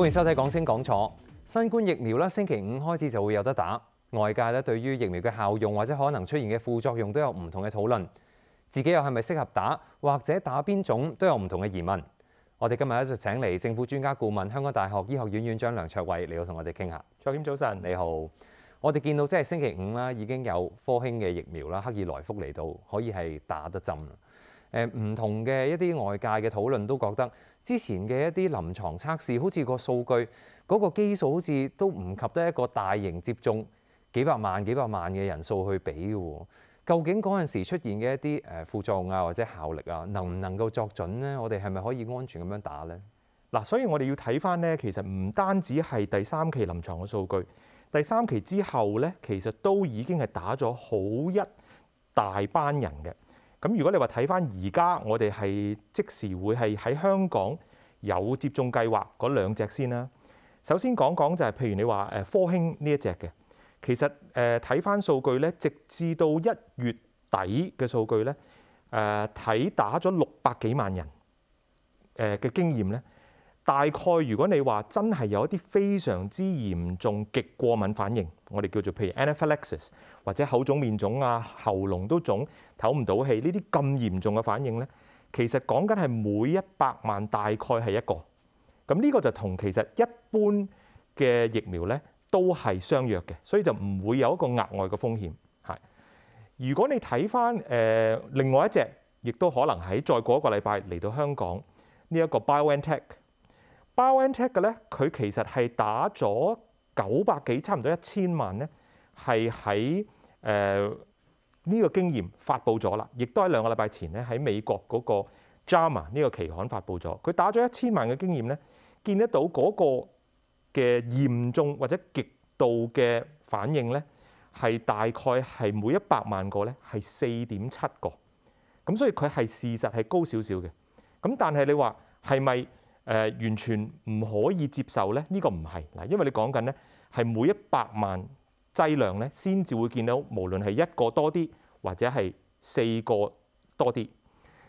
欢迎收睇《讲清讲楚》。新冠疫苗咧，星期五开始就会有得打。外界咧，对于疫苗嘅效用或者可能出现嘅副作用都有唔同嘅讨论。自己又系咪适合打，或者打边种都有唔同嘅疑问。我哋今日咧就请嚟政府专家顾问、香港大学医学院院长梁卓伟嚟到同我哋倾下。卓天早晨，你好。我哋见到即系星期五啦，已经有科兴嘅疫苗啦，克尔来福嚟到可以系打得针。唔同嘅一啲外界嘅讨论都觉得。之前嘅一啲臨床測試，好似個數據嗰個基數，好似都唔及得一個大型接種幾百萬、幾百萬嘅人數去比嘅究竟嗰陣時出現嘅一啲誒副作用啊，或者效力啊，能唔能夠作準咧？我哋係咪可以安全咁樣打咧？嗱，所以我哋要睇翻咧，其實唔單止係第三期臨床嘅數據，第三期之後咧，其實都已經係打咗好一大班人嘅。咁如果你話睇翻而家，我哋係即時會係喺香港有接種計劃嗰兩隻先啦。首先講講就係譬如你話誒科興呢一隻嘅，其實誒睇翻數據咧，直至到一月底嘅數據咧，誒睇打咗六百幾萬人誒嘅經驗咧。大概如果你話真係有一啲非常之嚴重極過敏反應，我哋叫做譬如 anaphylaxis 或者口腫、面腫啊、喉嚨都腫、唞唔到氣呢啲咁嚴重嘅反應呢，其實講緊係每一百萬大概係一個咁呢個就同其實一般嘅疫苗呢都係相約嘅，所以就唔會有一個額外嘅風險係。如果你睇翻誒另外一隻，亦都可能喺再過一個禮拜嚟到香港呢一個 BioNTech。BioNTech 嘅咧，佢其實係打咗九百幾，差唔多一千萬咧，係喺誒呢個經驗發布咗啦，亦都喺兩個禮拜前咧，喺美國嗰個 JAMA 呢個期刊發布咗。佢打咗一千萬嘅經驗咧，見得到嗰個嘅嚴重或者極度嘅反應咧，係大概係每一百萬個咧係四點七個，咁所以佢係事實係高少少嘅。咁但係你話係咪？誒完全唔可以接受咧，呢個唔係嗱，因為你講緊咧係每一百萬劑量咧先至會見到，無論係一個多啲或者係四個多啲，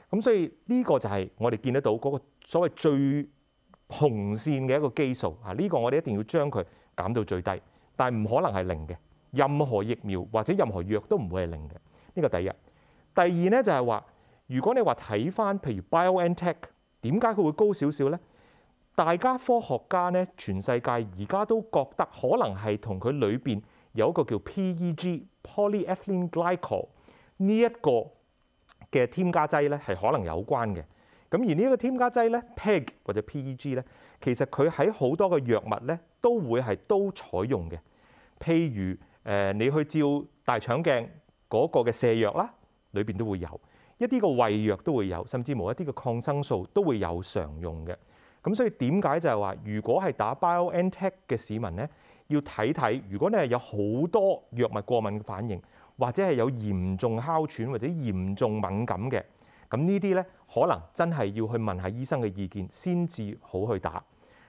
咁所以呢個就係我哋見得到嗰個所謂最紅線嘅一個基數啊！呢個我哋一定要將佢減到最低，但係唔可能係零嘅。任何疫苗或者任何藥都唔會係零嘅。呢個第一。第二呢，就係話，如果你話睇翻譬如 BioNTech，點解佢會高少少呢？大家科學家咧，全世界而家都覺得可能係同佢裏邊有一個叫 PEG（polyethylene glycol） 呢一個嘅添加劑咧，係可能有關嘅。咁而呢一個添加劑咧，PEG 或者 PEG 咧，其實佢喺好多嘅藥物咧都會係都採用嘅。譬如誒，你去照大腸鏡嗰個嘅射藥啦，裏邊都會有一啲嘅胃藥都會有，甚至無一啲嘅抗生素都會有常用嘅。咁所以點解就係話，如果係打 bioNTech 嘅市民咧，要睇睇，如果你係有好多藥物過敏反應，或者係有嚴重哮喘或者嚴重敏感嘅，咁呢啲咧可能真係要去問下醫生嘅意見先至好去打。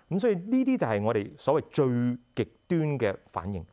咁所以呢啲就係我哋所謂最極端嘅反應。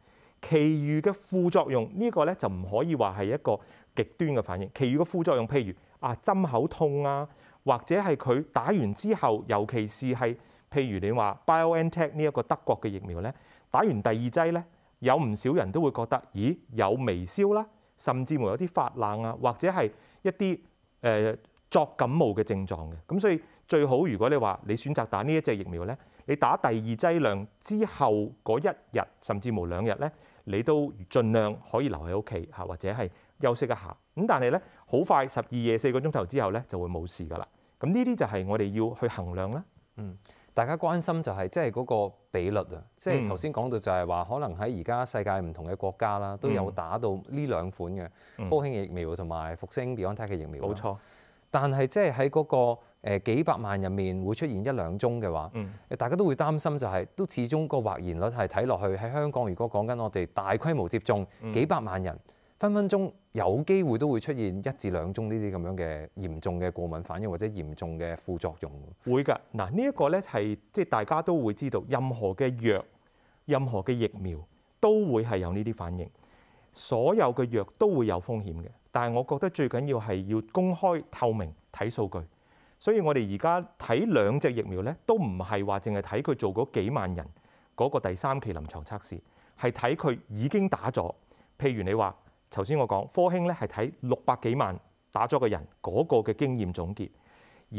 其餘嘅副作用呢個咧就唔可以話係一個極端嘅反應。其餘嘅副作用譬如啊針口痛啊。或者係佢打完之後，尤其是係譬如你話 BioNTech 呢一個德國嘅疫苗咧，打完第二劑咧，有唔少人都會覺得，咦有微燒啦，甚至乎有啲發冷啊，或者係一啲誒作感冒嘅症狀嘅。咁所以最好如果你話你選擇打呢一隻疫苗咧，你打第二劑量之後嗰一日，甚至乎兩日咧，你都盡量可以留喺屋企嚇，或者係。休息一下咁，但係咧好快十二夜四個鐘頭之後咧就會冇事噶啦。咁呢啲就係我哋要去衡量啦。嗯，大家關心就係即係嗰個比率啊，即係頭先講到就係話可能喺而家世界唔同嘅國家啦，都有打到呢兩款嘅科興疫苗同埋復星 biontech 嘅疫苗。冇錯，但係即係喺嗰個誒幾百萬入面會出現一兩宗嘅話，嗯，大家都會擔心就係都始終個或然率係睇落去喺香港。如果講緊我哋大規模接種幾百萬人。分分鐘有機會都會出現一至兩宗呢啲咁樣嘅嚴重嘅過敏反應，或者嚴重嘅副作用會㗎嗱。呢一個呢，係即係大家都會知道，任何嘅藥、任何嘅疫苗都會係有呢啲反應。所有嘅藥都會有風險嘅，但係我覺得最緊要係要公開透明睇數據。所以我哋而家睇兩隻疫苗呢，都唔係話淨係睇佢做嗰幾萬人嗰個第三期臨床測試，係睇佢已經打咗。譬如你話。頭先我講，科興咧係睇六百幾萬打咗嘅人嗰個嘅經驗總結，而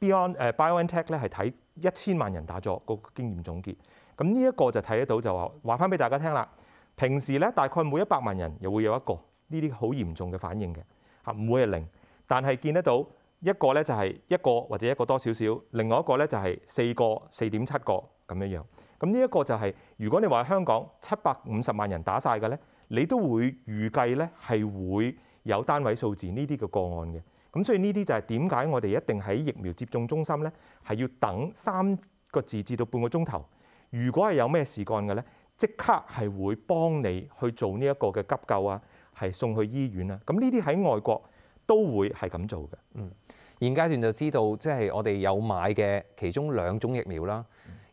Beyond 誒 BioNTech 咧係睇一千萬人打咗個經驗總結。咁呢一個就睇得到就話，話翻俾大家聽啦。平時咧大概每一百萬人又會有一個呢啲好嚴重嘅反應嘅嚇，唔會係零。但係見得到一個咧就係一個或者一個多少少，另外一個咧就係四個四點七個咁樣樣。咁呢一個就係如果你話香港七百五十萬人打晒嘅咧。你都會預計咧係會有單位數字呢啲嘅個案嘅，咁所以呢啲就係點解我哋一定喺疫苗接種中心咧係要等三個字至到半個鐘頭。如果係有咩事幹嘅咧，即刻係會幫你去做呢一個嘅急救啊，係送去醫院啊。咁呢啲喺外國都會係咁做嘅。嗯，現階段就知道即係我哋有買嘅其中兩種疫苗啦。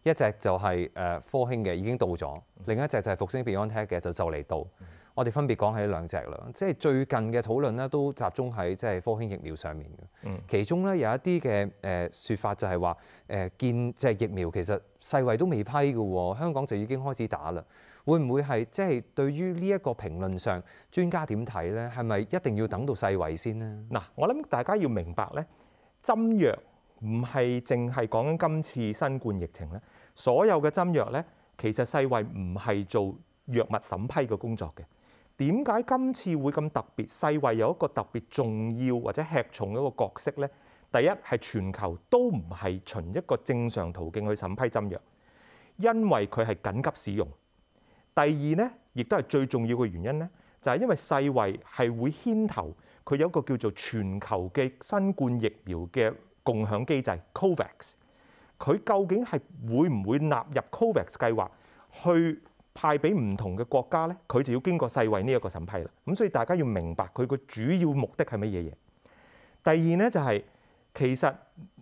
一隻就係誒科興嘅已經到咗，另一隻就係復星 biontech 嘅就就嚟到。我哋分別講起兩隻啦，即係最近嘅討論咧都集中喺即係科興疫苗上面嘅。其中咧有一啲嘅誒説法就係話誒見即係疫苗其實世衞都未批嘅喎，香港就已經開始打啦。會唔會係即係對於呢一個評論上專家點睇咧？係咪一定要等到世衞先呢？嗱，我諗大家要明白咧，針藥唔係淨係講緊今次新冠疫情咧。所有嘅針藥呢，其實世衛唔係做藥物審批嘅工作嘅。點解今次會咁特別？世衛有一個特別重要或者吃重一個角色呢？第一係全球都唔係循一個正常途徑去審批針藥，因為佢係緊急使用。第二呢，亦都係最重要嘅原因呢，就係因為世衛係會牽頭，佢有一個叫做全球嘅新冠疫苗嘅共享機制 （COVAX）。佢究竟係會唔會納入 COVAX 計劃去派俾唔同嘅國家呢？佢就要經過世衛呢一個審批啦。咁所以大家要明白佢個主要目的係乜嘢嘢。第二呢，就係其實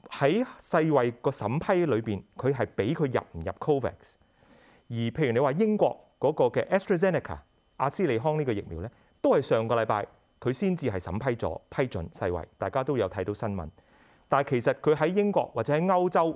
喺世衛個審批裏邊，佢係俾佢入唔入 COVAX。而譬如你話英國嗰個嘅 AstraZeneca 阿斯利康呢個疫苗呢，都係上個禮拜佢先至係審批咗批准世衛。大家都有睇到新聞，但係其實佢喺英國或者喺歐洲。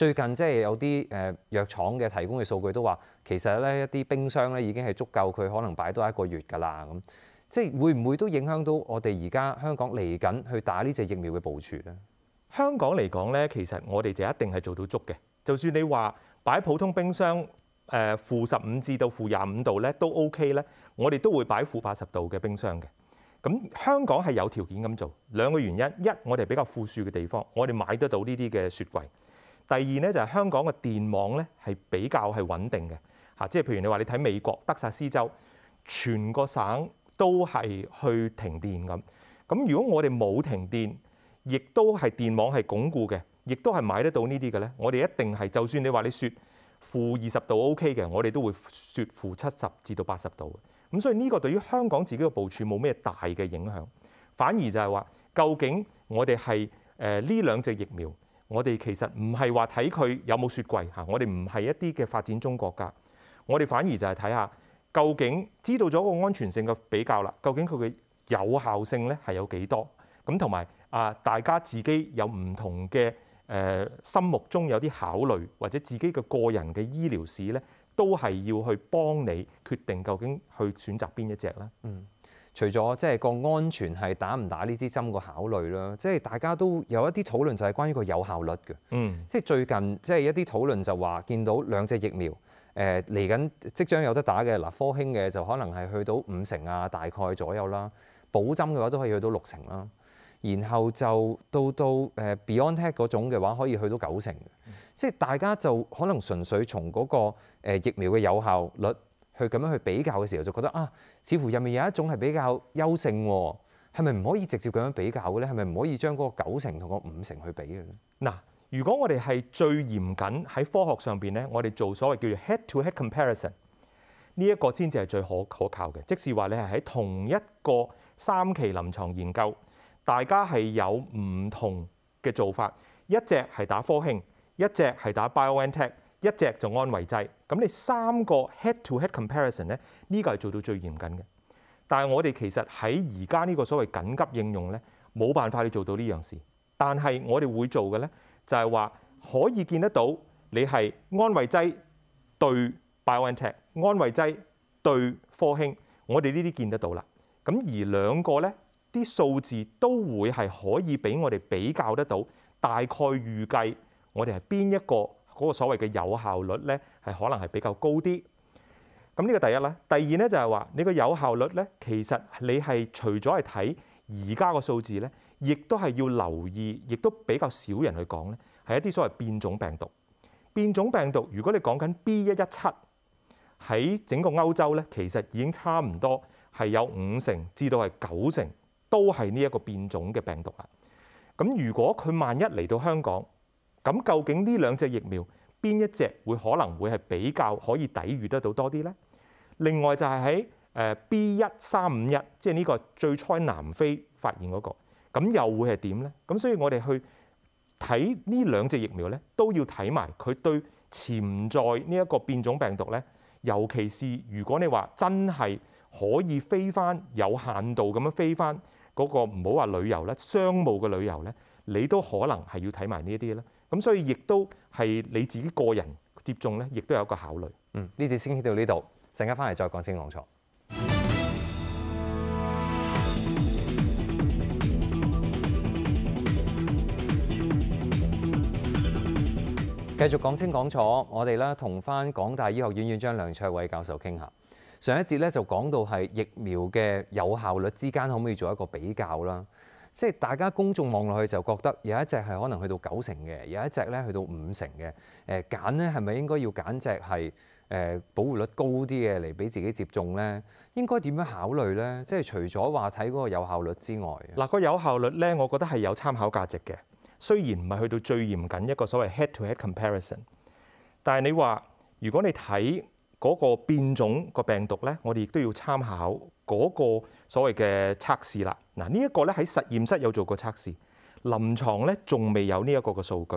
最近即係有啲誒藥廠嘅提供嘅數據都話，其實咧一啲冰箱咧已經係足夠佢可能擺多一個月㗎啦。咁即係會唔會都影響到我哋而家香港嚟緊去打呢只疫苗嘅部署咧？香港嚟講咧，其實我哋就一定係做到足嘅。就算你話擺普通冰箱誒負十五至到負廿五度咧都 O K 咧，我哋都會擺負八十度嘅冰箱嘅。咁香港係有條件咁做兩個原因，一我哋比較富庶嘅地方，我哋買得到呢啲嘅雪櫃。第二咧就係香港嘅電網咧係比較係穩定嘅嚇，即係譬如你話你睇美國德薩斯州，全個省都係去停電咁。咁如果我哋冇停電，亦都係電網係鞏固嘅，亦都係買得到呢啲嘅咧，我哋一定係就算你話你説負二十度 OK 嘅，我哋都會説負七十至到八十度嘅。咁所以呢個對於香港自己嘅部署冇咩大嘅影響，反而就係話究竟我哋係誒呢兩隻疫苗。我哋其實唔係話睇佢有冇雪櫃嚇，我哋唔係一啲嘅發展中國家，我哋反而就係睇下究竟知道咗個安全性嘅比較啦，究竟佢嘅有效性咧係有幾多咁，同埋啊大家自己有唔同嘅誒心目中有啲考慮或者自己嘅個人嘅醫療史咧，都係要去幫你決定究竟去選擇邊一隻啦。嗯。除咗即係個安全係打唔打呢支針個考慮啦，即係大家都有一啲討論就係關於個有效率嘅。嗯，即係最近即係一啲討論就話見到兩隻疫苗誒嚟緊即將有得打嘅嗱，科興嘅就可能係去到五成啊，大概左右啦。補針嘅話都可以去到六成啦。然後就到到誒 Beyond Tech 嗰種嘅話可以去到九成。即係大家就可能純粹從嗰個疫苗嘅有效率。去咁樣去比較嘅時候，就覺得啊，似乎入面有一種係比較優勝喎，係咪唔可以直接咁樣比較嘅咧？係咪唔可以將嗰個九成同個五成去比嘅咧？嗱，如果我哋係最嚴謹喺科學上邊咧，我哋做所謂叫做 head-to-head comparison，呢一個先至係最可可靠嘅。即使話你係喺同一個三期臨床研究，大家係有唔同嘅做法，一隻係打科興，一隻係打 BioNTech。一隻就安慰劑咁，你三個 head to head comparison 咧，呢個係做到最嚴謹嘅。但係我哋其實喺而家呢個所謂緊急應用咧，冇辦法你做到呢樣事。但係我哋會做嘅咧，就係話可以見得到你係安慰劑對 bioNTech，安慰劑對科興，我哋呢啲見得到啦。咁而兩個咧啲數字都會係可以俾我哋比較得到，大概預計我哋係邊一個。嗰個所謂嘅有效率咧，係可能係比較高啲。咁呢個第一咧，第二咧就係話你個有效率咧，其實你係除咗係睇而家個數字咧，亦都係要留意，亦都比較少人去講咧，係一啲所謂變種病毒。變種病毒，如果你講緊 B 一一七喺整個歐洲咧，其實已經差唔多係有五成至到係九成都係呢一個變種嘅病毒啦。咁如果佢萬一嚟到香港？咁究竟呢兩隻疫苗邊一隻會可能會係比較可以抵禦得到多啲呢？另外就係喺誒 B 一三五一，即係呢個最初南非發現嗰個，咁又會係點呢？咁所以我哋去睇呢兩隻疫苗呢，都要睇埋佢對潛在呢一個變種病毒呢。尤其是如果你話真係可以飛翻有限度咁樣飛翻嗰個唔好話旅遊啦，商務嘅旅遊呢，你都可能係要睇埋呢啲咧。咁所以亦都系你自己個人接種咧，亦都有一個考慮。嗯，呢節先傾到呢度，陣間翻嚟再講清講楚。繼續講清講楚，我哋咧同翻港大醫學院院長梁卓偉教授傾下。上一節咧就講到係疫苗嘅有效率之間可唔可以做一個比較啦。即係大家公眾望落去就覺得有一隻係可能去到九成嘅，有一隻咧去到五成嘅。誒，揀咧係咪應該要揀只係誒保護率高啲嘅嚟俾自己接種咧？應該點樣考慮咧？即係除咗話睇嗰個有效率之外，嗱個有效率咧，我覺得係有參考價值嘅。雖然唔係去到最嚴謹一個所謂 head to head comparison，但係你話如果你睇。嗰個變種個病毒咧，我哋亦都要參考嗰個所謂嘅測試啦。嗱，呢一個咧喺實驗室有做過測試，臨床咧仲未有呢一個嘅數據。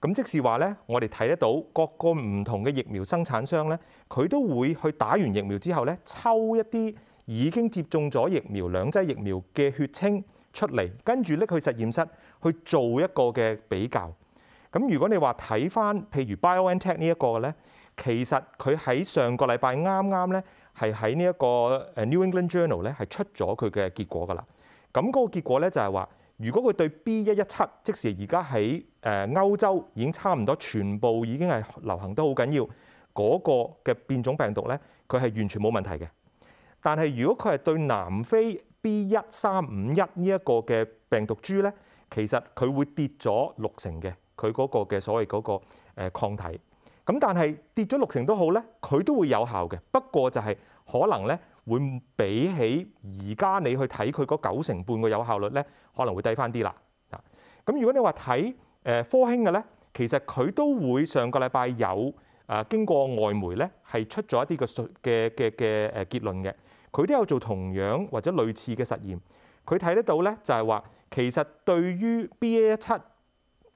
咁即是話咧，我哋睇得到各個唔同嘅疫苗生產商咧，佢都會去打完疫苗之後咧，抽一啲已經接種咗疫苗兩劑疫苗嘅血清出嚟，跟住拎去實驗室去做一個嘅比較。咁如果你話睇翻，譬如 BioNTech 呢一個咧。其實佢喺上個禮拜啱啱咧，係喺呢一個誒 New England Journal 咧，係出咗佢嘅結果噶啦。咁嗰個結果咧就係話，如果佢對 B 一一七，即是而家喺誒歐洲已經差唔多全部已經係流行得好緊要嗰個嘅變種病毒咧，佢係完全冇問題嘅。但係如果佢係對南非 B 一三五一呢一個嘅病毒株咧，其實佢會跌咗六成嘅，佢嗰個嘅所謂嗰個抗體。咁但係跌咗六成都好咧，佢都會有效嘅。不過就係可能咧會比起而家你去睇佢嗰九成半個有效率咧，可能會低翻啲啦。啊，咁如果你話睇誒科興嘅咧，其實佢都會上個禮拜有誒經過外媒咧係出咗一啲嘅數嘅嘅嘅誒結論嘅，佢都有做同樣或者類似嘅實驗，佢睇得到咧就係話其實對於 B A 一七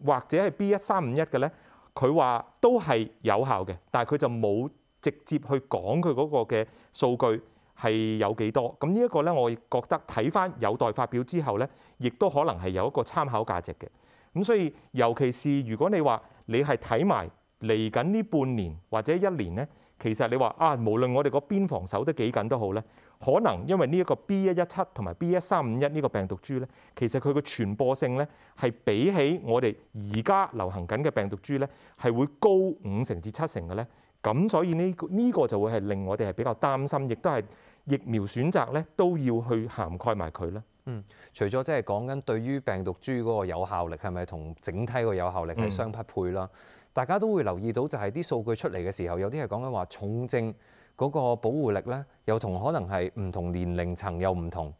或者係 B 一三五一嘅咧。佢話都係有效嘅，但係佢就冇直接去講佢嗰個嘅數據係有幾多。咁呢一個呢，我覺得睇翻有待發表之後呢，亦都可能係有一個參考價值嘅。咁所以，尤其是如果你話你係睇埋嚟緊呢半年或者一年呢，其實你話啊，無論我哋個邊防守得幾緊都好呢。可能因為呢一個 B 一一七同埋 B 一三五一呢個病毒株咧，其實佢個傳播性咧係比起我哋而家流行緊嘅病毒株咧係會高五成至七成嘅咧。咁所以呢個呢個就會係令我哋係比較擔心，亦都係疫苗選擇咧都要去涵蓋埋佢啦。嗯，除咗即係講緊對於病毒株嗰個有效力係咪同整體個有效力係相匹配啦，大家都會留意到就係啲數據出嚟嘅時候，有啲係講緊話重症。嗰個保護力咧，又同可能係唔同年齡層又唔同，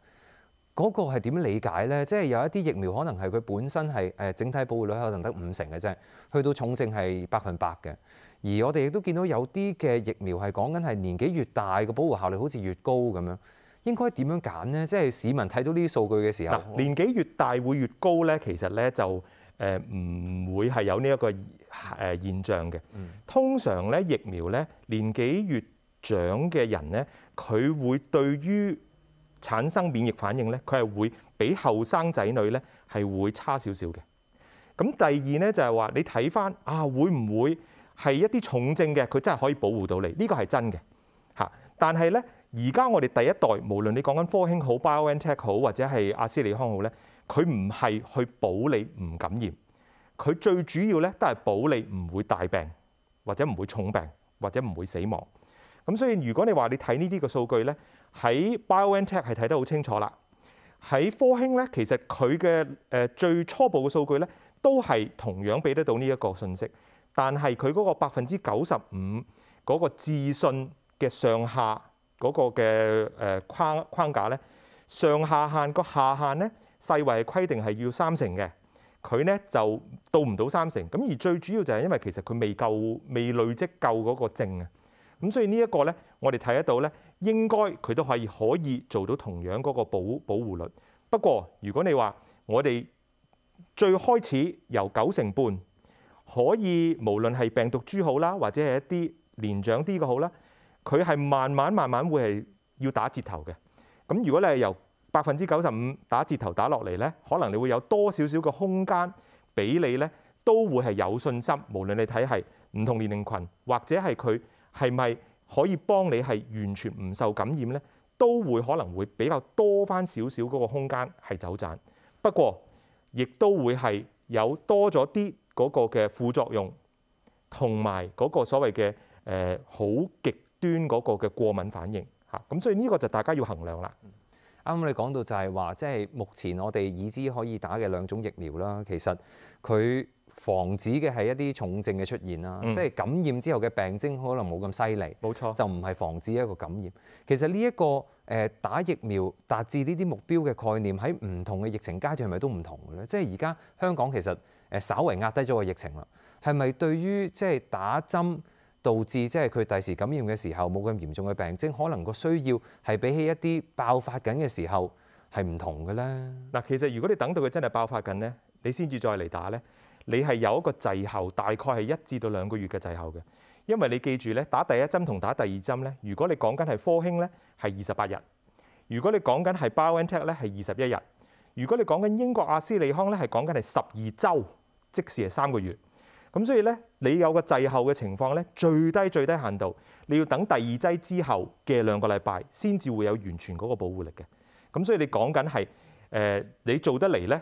嗰個係點理解咧？即係有一啲疫苗可能係佢本身係誒整體保護率可能得五成嘅啫，去到重症係百分百嘅。而我哋亦都見到有啲嘅疫苗係講緊係年紀越大個保護效率好似越高咁樣，應該點樣揀咧？即係市民睇到呢啲數據嘅時候，年紀越大會越高咧，其實咧就誒唔會係有呢一個誒現象嘅。通常咧疫苗咧年紀越長嘅人咧，佢會對於產生免疫反應咧，佢係會比後生仔女咧係會差少少嘅。咁第二咧就係話，你睇翻啊，會唔會係一啲重症嘅？佢真係可以保護到你呢個係真嘅嚇。但係咧，而家我哋第一代，無論你講緊科興好、BioNTech 好，或者係阿斯利康好咧，佢唔係去保你唔感染，佢最主要咧都係保你唔會大病，或者唔會重病，或者唔會死亡。咁所以如果你話你睇呢啲個數據咧，喺 BioNTech 係睇得好清楚啦。喺科興咧，其實佢嘅誒最初步嘅數據咧，都係同樣俾得到呢一個信息。但係佢嗰個百分之九十五嗰個置信嘅上下嗰個嘅誒框框架咧，上下限個下限咧細位規定係要三成嘅，佢咧就到唔到三成。咁而最主要就係因為其實佢未夠未累積夠嗰個證啊。咁所以呢一個咧，我哋睇得到咧，應該佢都可以可以做到同樣嗰個保保護率。不過，如果你話我哋最開始由九成半可以，無論係病毒株好啦，或者係一啲年長啲嘅好啦，佢係慢慢慢慢會係要打折頭嘅。咁如果你係由百分之九十五打折頭打落嚟咧，可能你會有多少少嘅空間俾你咧，都會係有信心，無論你睇係唔同年齡群或者係佢。係咪可以幫你係完全唔受感染呢？都會可能會比較多翻少少嗰個空間係走賺，不過亦都會係有多咗啲嗰個嘅副作用，同埋嗰個所謂嘅誒好極端嗰個嘅過敏反應嚇。咁所以呢個就大家要衡量啦。啱啱你講到就係話，即係目前我哋已知可以打嘅兩種疫苗啦，其實佢。防止嘅係一啲重症嘅出現啦，即係感染之後嘅病徵可能冇咁犀利，冇錯就唔係防止一個感染。其實呢一個誒打疫苗達至呢啲目標嘅概念喺唔同嘅疫情階段係咪都唔同嘅咧？即係而家香港其實誒稍為壓低咗個疫情啦，係咪對於即係打針導致即係佢第時感染嘅時候冇咁嚴重嘅病徵，可能個需要係比起一啲爆發緊嘅時候係唔同嘅咧？嗱，其實如果你等到佢真係爆發緊咧，你先至再嚟打咧。你係有一個滯後，大概係一至到兩個月嘅滯後嘅，因為你記住咧，打第一針同打第二針咧，如果你講緊係科興咧，係二十八日；如果你講緊係 BioNTech 咧，係二十一日；如果你講緊英國阿斯利康咧，係講緊係十二週，即是係三個月。咁所以咧，你有個滯後嘅情況咧，最低最低限度你要等第二劑之後嘅兩個禮拜先至會有完全嗰個保護力嘅。咁所以你講緊係誒你做得嚟咧？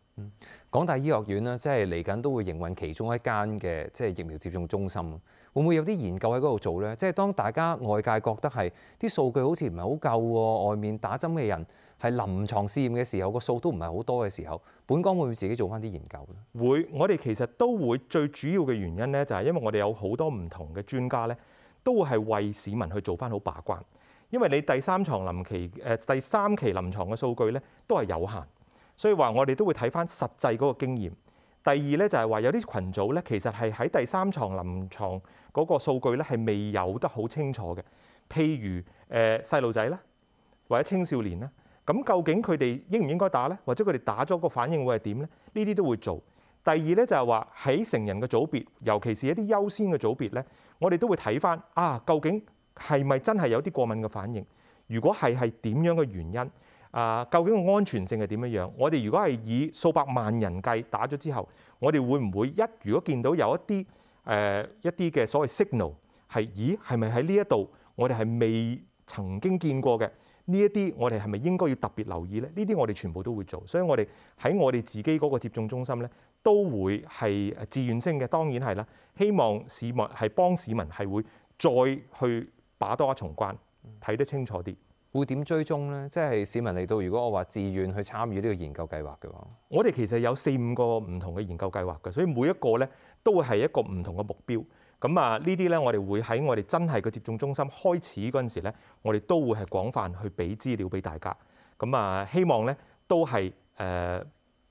港大醫學院咧，即係嚟緊都會營運其中一間嘅即係疫苗接種中心，會唔會有啲研究喺嗰度做呢？即係當大家外界覺得係啲數據好似唔係好夠，外面打針嘅人係臨床試驗嘅時候，個數都唔係好多嘅時候，本港會唔會自己做翻啲研究？會，我哋其實都會最主要嘅原因呢，就係因為我哋有好多唔同嘅專家呢，都會係為市民去做翻好把關，因為你第三床臨期誒第三期臨床嘅數據呢，都係有限。所以話我哋都會睇翻實際嗰個經驗。第二咧就係話有啲群組咧，其實係喺第三床臨床嗰個數據咧係未有得好清楚嘅。譬如誒細路仔咧，或者青少年咧，咁究竟佢哋應唔應該打咧？或者佢哋打咗個反應會係點咧？呢啲都會做。第二咧就係話喺成人嘅組別，尤其是一啲優先嘅組別咧，我哋都會睇翻啊，究竟係咪真係有啲過敏嘅反應？如果係，係點樣嘅原因？啊，究竟個安全性係點樣樣？我哋如果係以數百萬人計打咗之後，我哋會唔會一如果見到有一啲誒一啲嘅所謂 signal 係，咦係咪喺呢一度我哋係未曾經見過嘅呢一啲？我哋係咪應該要特別留意呢？呢啲我哋全部都會做，所以我哋喺我哋自己嗰個接種中心呢，都會係自愿性嘅，當然係啦。希望市民係幫市民係會再去把多一重關，睇得清楚啲。會點追蹤呢？即係市民嚟到，如果我話自願去參與呢個研究計劃嘅話，我哋其實有四五個唔同嘅研究計劃嘅，所以每一個呢都會係一個唔同嘅目標。咁啊，呢啲呢，我哋會喺我哋真係嘅接種中心開始嗰陣時咧，我哋都會係廣泛去俾資料俾大家。咁啊，希望呢都係誒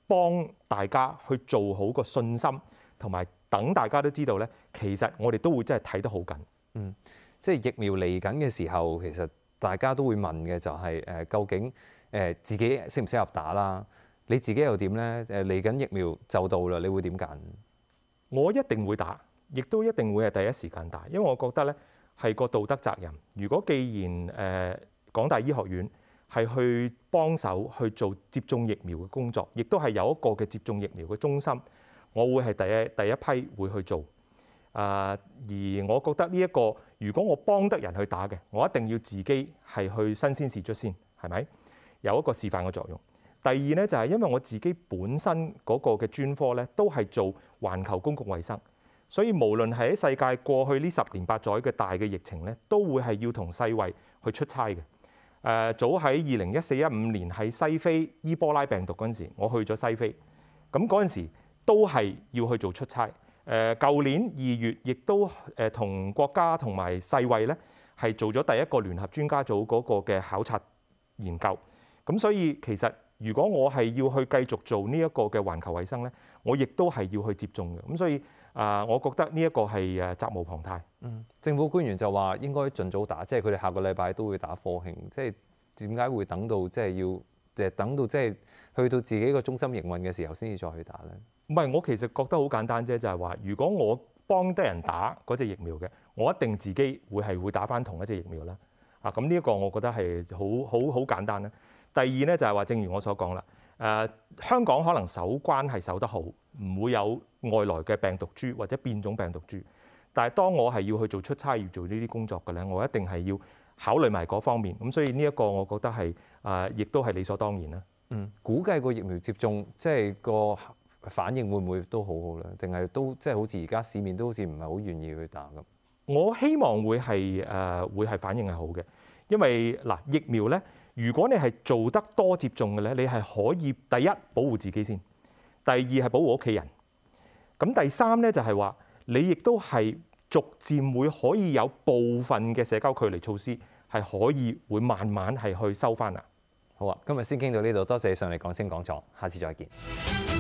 幫大家去做好個信心，同埋等大家都知道呢，其實我哋都會真係睇得好緊。嗯，即係疫苗嚟緊嘅時候，其實。大家都會問嘅就係誒究竟誒自己適唔適合打啦？你自己又點咧？誒嚟緊疫苗就到啦，你會點揀？我一定會打，亦都一定會係第一時間打，因為我覺得咧係個道德責任。如果既然誒廣大醫學院係去幫手去做接種疫苗嘅工作，亦都係有一個嘅接種疫苗嘅中心，我會係第一第一批會去做。啊，而我覺得呢一個。如果我幫得人去打嘅，我一定要自己係去新鮮試卒先，係咪？有一個示範嘅作用。第二呢，就係因為我自己本身嗰個嘅專科呢，都係做全球公共衛生，所以無論係喺世界過去呢十年八載嘅大嘅疫情呢，都會係要同世衛去出差嘅。誒，早喺二零一四一五年喺西非伊波拉病毒嗰陣時，我去咗西非，咁嗰陣時都係要去做出差。誒舊年二月，亦都誒同國家同埋世衛咧，係做咗第一個聯合專家組嗰個嘅考察研究。咁所以其實如果我係要去繼續做呢一個嘅全球衛生咧，我亦都係要去接種嘅。咁所以啊，我覺得呢一個係誒責無旁貸。嗯，政府官員就話應該盡早打，即係佢哋下個禮拜都會打科興。即係點解會等到即係要？等到即係去到自己個中心營運嘅時候，先至再去打咧。唔係，我其實覺得好簡單啫，就係話如果我幫得人打嗰只疫苗嘅，我一定自己會係會打翻同一隻疫苗啦。啊，咁呢一個我覺得係好好好簡單啦。第二咧就係話，正如我所講啦，誒香港可能守關係守得好，唔會有外來嘅病毒株或者變種病毒株。但係當我係要去做出差、要做呢啲工作嘅咧，我一定係要。考慮埋嗰方面，咁所以呢一個我覺得係啊，亦都係理所當然啦。嗯，估計個疫苗接種即係個反應會唔會都好好咧？定係都即係好似而家市面都好似唔係好願意去打咁。我希望會係誒會係反應係好嘅，因為嗱疫苗咧，如果你係做得多接種嘅咧，你係可以第一保護自己先，第二係保護屋企人，咁第三咧就係話你亦都係逐漸會可以有部分嘅社交距離措施。係可以會慢慢係去收翻啊！好啊，今日先傾到呢度，多謝上嚟講先講楚，下次再見。